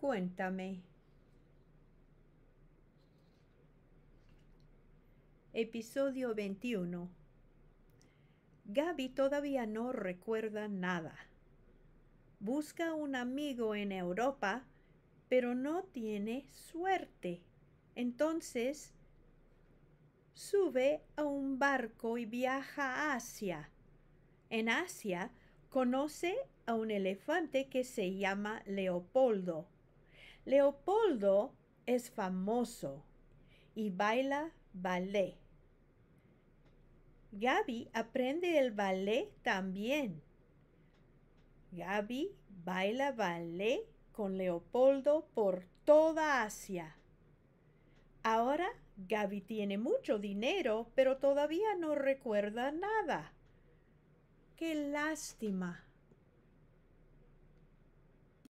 Cuéntame. Episodio 21. Gaby todavía no recuerda nada. Busca un amigo en Europa, pero no tiene suerte. Entonces, sube a un barco y viaja a Asia. En Asia, conoce a un elefante que se llama Leopoldo Leopoldo es famoso y baila ballet. Gaby aprende el ballet también. Gaby baila ballet con Leopoldo por toda Asia. Ahora Gaby tiene mucho dinero, pero todavía no recuerda nada. ¡Qué lástima!